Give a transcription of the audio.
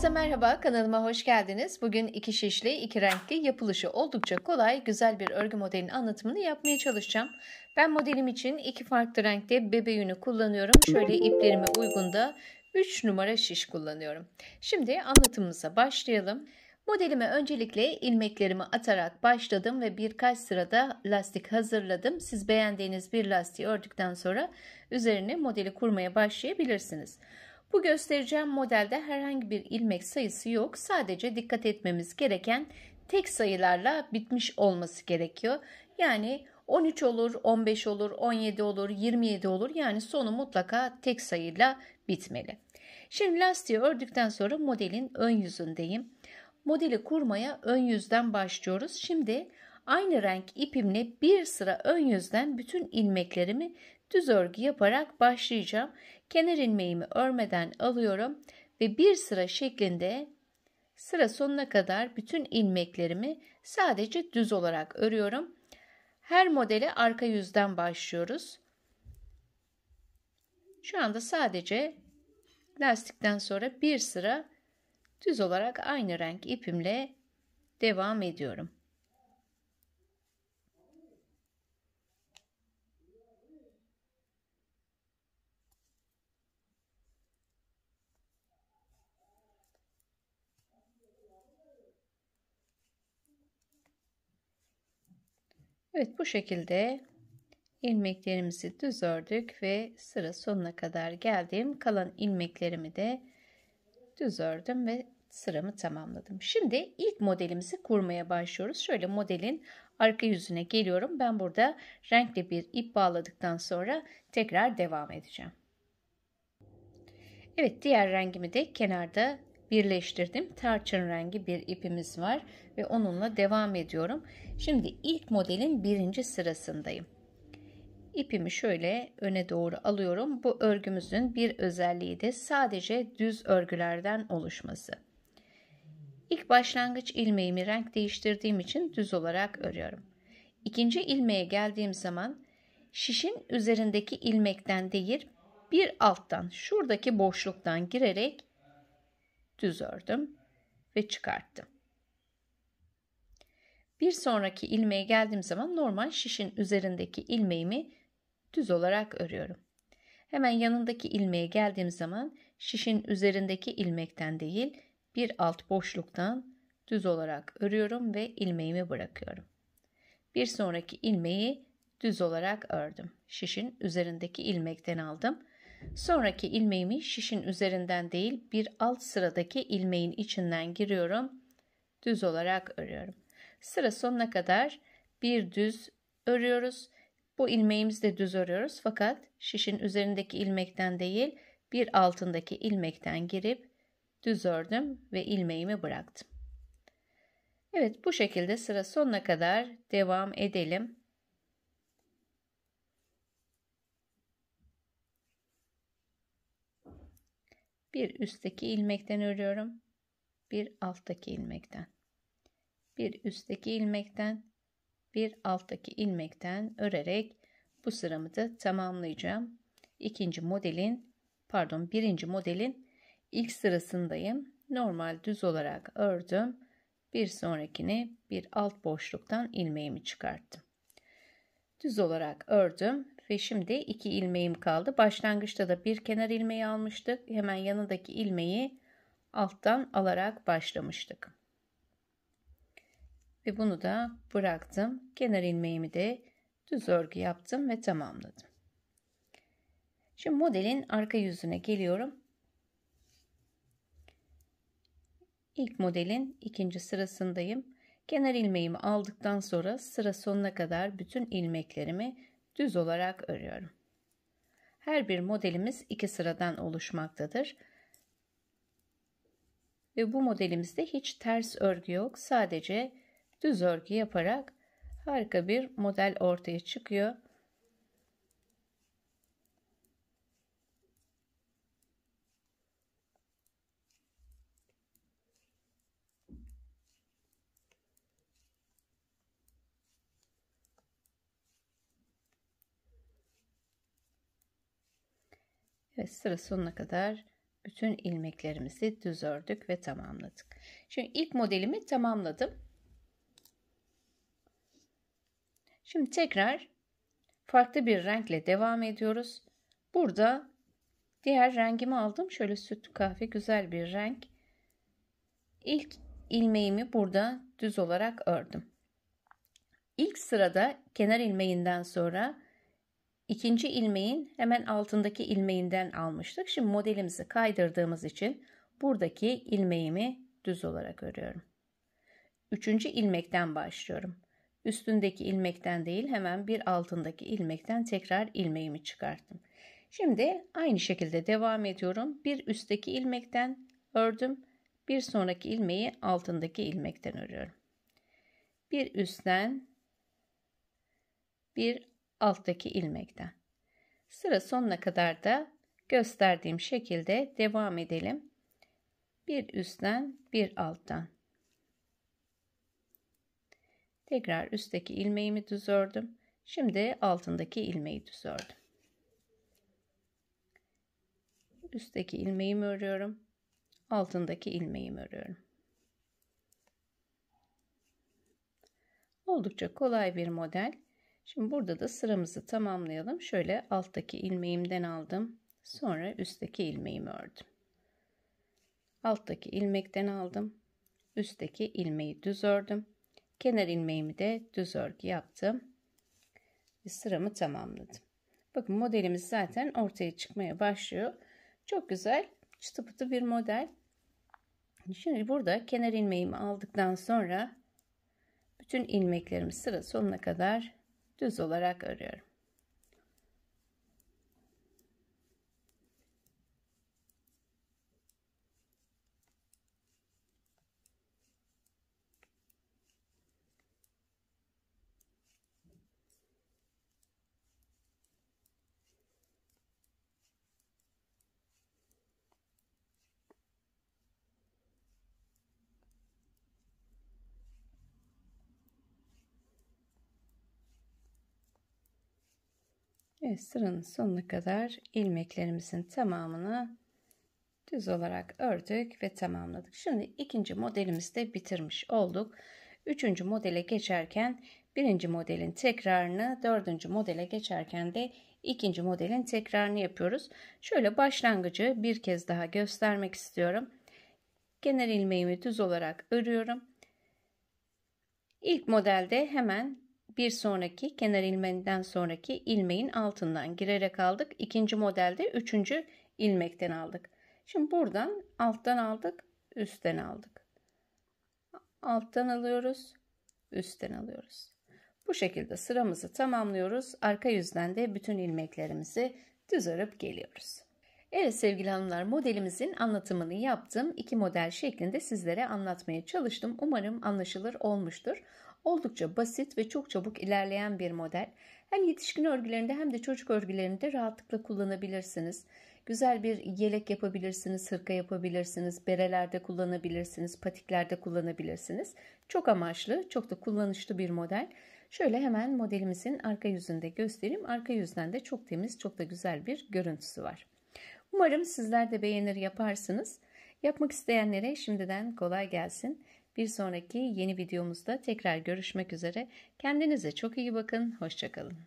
Herkese merhaba, kanalıma hoş geldiniz. Bugün iki şişli, iki renkli, yapılışı oldukça kolay, güzel bir örgü modelinin anlatımını yapmaya çalışacağım. Ben modelim için iki farklı renkte bebe yünü kullanıyorum. Şöyle iplerime uygun da 3 numara şiş kullanıyorum. Şimdi anlatımımıza başlayalım. Modelime öncelikle ilmeklerimi atarak başladım ve birkaç sırada lastik hazırladım. Siz beğendiğiniz bir lastiği ördükten sonra üzerine modeli kurmaya başlayabilirsiniz. Bu göstereceğim modelde herhangi bir ilmek sayısı yok. Sadece dikkat etmemiz gereken tek sayılarla bitmiş olması gerekiyor. Yani 13 olur, 15 olur, 17 olur, 27 olur. Yani sonu mutlaka tek sayıyla bitmeli. Şimdi lastiği ördükten sonra modelin ön yüzündeyim. Modeli kurmaya ön yüzden başlıyoruz. Şimdi aynı renk ipimle bir sıra ön yüzden bütün ilmeklerimi düz örgü yaparak başlayacağım. Kenar ilmeğimi örmeden alıyorum ve bir sıra şeklinde sıra sonuna kadar bütün ilmeklerimi sadece düz olarak örüyorum. Her modele arka yüzden başlıyoruz. Şu anda sadece lastikten sonra bir sıra düz olarak aynı renk ipimle devam ediyorum. Evet bu şekilde ilmeklerimizi düz ördük ve sıra sonuna kadar geldim. Kalan ilmeklerimi de düz ördüm ve sıramı tamamladım. Şimdi ilk modelimizi kurmaya başlıyoruz. Şöyle modelin arka yüzüne geliyorum. Ben burada renkli bir ip bağladıktan sonra tekrar devam edeceğim. Evet diğer rengimi de kenarda birleştirdim. Tarçın rengi bir ipimiz var ve onunla devam ediyorum. Şimdi ilk modelin birinci sırasındayım. İpimi şöyle öne doğru alıyorum. Bu örgümüzün bir özelliği de sadece düz örgülerden oluşması. İlk başlangıç ilmeğimi renk değiştirdiğim için düz olarak örüyorum. İkinci ilmeğe geldiğim zaman şişin üzerindeki ilmekten değil bir alttan şuradaki boşluktan girerek düz ördüm ve çıkarttım. Bir sonraki ilmeğe geldiğim zaman normal şişin üzerindeki ilmeğimi düz olarak örüyorum. Hemen yanındaki ilmeğe geldiğim zaman şişin üzerindeki ilmekten değil bir alt boşluktan düz olarak örüyorum ve ilmeğimi bırakıyorum. Bir sonraki ilmeği düz olarak ördüm. Şişin üzerindeki ilmekten aldım Sonraki ilmeğimi şişin üzerinden değil bir alt sıradaki ilmeğin içinden giriyorum. Düz olarak örüyorum. Sıra sonuna kadar bir düz örüyoruz. Bu ilmeğimizi de düz örüyoruz fakat şişin üzerindeki ilmekten değil bir altındaki ilmekten girip düz ördüm ve ilmeğimi bıraktım. Evet bu şekilde sıra sonuna kadar devam edelim. Bir üstteki ilmekten örüyorum. Bir alttaki ilmekten. Bir üstteki ilmekten, bir alttaki ilmekten örerek bu sıramı da tamamlayacağım. İkinci modelin, pardon birinci modelin ilk sırasındayım. Normal düz olarak ördüm. Bir sonrakini bir alt boşluktan ilmeğimi çıkarttım düz olarak ördüm ve şimdi iki ilmeğim kaldı. Başlangıçta da bir kenar ilmeği almıştık. Hemen yanındaki ilmeği alttan alarak başlamıştık. Ve bunu da bıraktım. Kenar ilmeğimi de düz örgü yaptım ve tamamladım. Şimdi modelin arka yüzüne geliyorum. İlk modelin ikinci sırasındayım. Kenar ilmeğimi aldıktan sonra sıra sonuna kadar bütün ilmeklerimi düz olarak örüyorum. Her bir modelimiz iki sıradan oluşmaktadır. Ve bu modelimizde hiç ters örgü yok. Sadece düz örgü yaparak harika bir model ortaya çıkıyor. ve sıra sonuna kadar bütün ilmeklerimizi düz ördük ve tamamladık. Şimdi ilk modelimi tamamladım. Şimdi tekrar farklı bir renkle devam ediyoruz. Burada diğer rengimi aldım. Şöyle süt kahve güzel bir renk. İlk ilmeğimi burada düz olarak ördüm. İlk sırada kenar ilmeğinden sonra ikinci ilmeğin hemen altındaki ilmeğinden almıştık. Şimdi modelimizi kaydırdığımız için buradaki ilmeğimi düz olarak örüyorum. Üçüncü ilmekten başlıyorum. Üstündeki ilmekten değil hemen bir altındaki ilmekten tekrar ilmeğimi çıkarttım. Şimdi aynı şekilde devam ediyorum. Bir üstteki ilmekten ördüm. Bir sonraki ilmeği altındaki ilmekten örüyorum. Bir üstten bir alttaki ilmekten. Sıra sonuna kadar da gösterdiğim şekilde devam edelim. Bir üstten bir alttan. Tekrar üstteki ilmeğimi düz ördüm. Şimdi altındaki ilmeği düz ördüm. Üstteki ilmeğimi örüyorum. Altındaki ilmeğimi örüyorum. Oldukça kolay bir model. Şimdi burada da sıramızı tamamlayalım. Şöyle alttaki ilmeğimden aldım. Sonra üstteki ilmeğimi ördüm. Alttaki ilmekten aldım. Üstteki ilmeği düz ördüm. Kenar ilmeğimi de düz örgü yaptım. Ve sıramı tamamladım. Bakın modelimiz zaten ortaya çıkmaya başlıyor. Çok güzel çıtı pıtı bir model. Şimdi burada kenar ilmeğimi aldıktan sonra bütün ilmeklerimi sıra sonuna kadar düz olarak örüyorum. Evet, sıranın sonuna kadar ilmeklerimizin tamamını düz olarak ördük ve tamamladık. Şimdi ikinci modelimizi de bitirmiş olduk. Üçüncü modele geçerken birinci modelin tekrarını, dördüncü modele geçerken de ikinci modelin tekrarını yapıyoruz. Şöyle başlangıcı bir kez daha göstermek istiyorum. Genel ilmeğimi düz olarak örüyorum. İlk modelde hemen bir sonraki kenar ilmeğinden sonraki ilmeğin altından girerek aldık. İkinci modelde üçüncü ilmekten aldık. Şimdi buradan alttan aldık, üstten aldık. Alttan alıyoruz, üstten alıyoruz. Bu şekilde sıramızı tamamlıyoruz. Arka yüzden de bütün ilmeklerimizi düz örüp geliyoruz. Evet sevgili hanımlar modelimizin anlatımını yaptım. İki model şeklinde sizlere anlatmaya çalıştım. Umarım anlaşılır olmuştur. Oldukça basit ve çok çabuk ilerleyen bir model. Hem yetişkin örgülerinde hem de çocuk örgülerinde rahatlıkla kullanabilirsiniz. Güzel bir yelek yapabilirsiniz, hırka yapabilirsiniz, berelerde kullanabilirsiniz, patiklerde kullanabilirsiniz. Çok amaçlı, çok da kullanışlı bir model. Şöyle hemen modelimizin arka yüzünde göstereyim. Arka yüzden de çok temiz, çok da güzel bir görüntüsü var. Umarım sizler de beğenir yaparsınız. Yapmak isteyenlere şimdiden kolay gelsin. Bir sonraki yeni videomuzda tekrar görüşmek üzere. Kendinize çok iyi bakın. Hoşçakalın.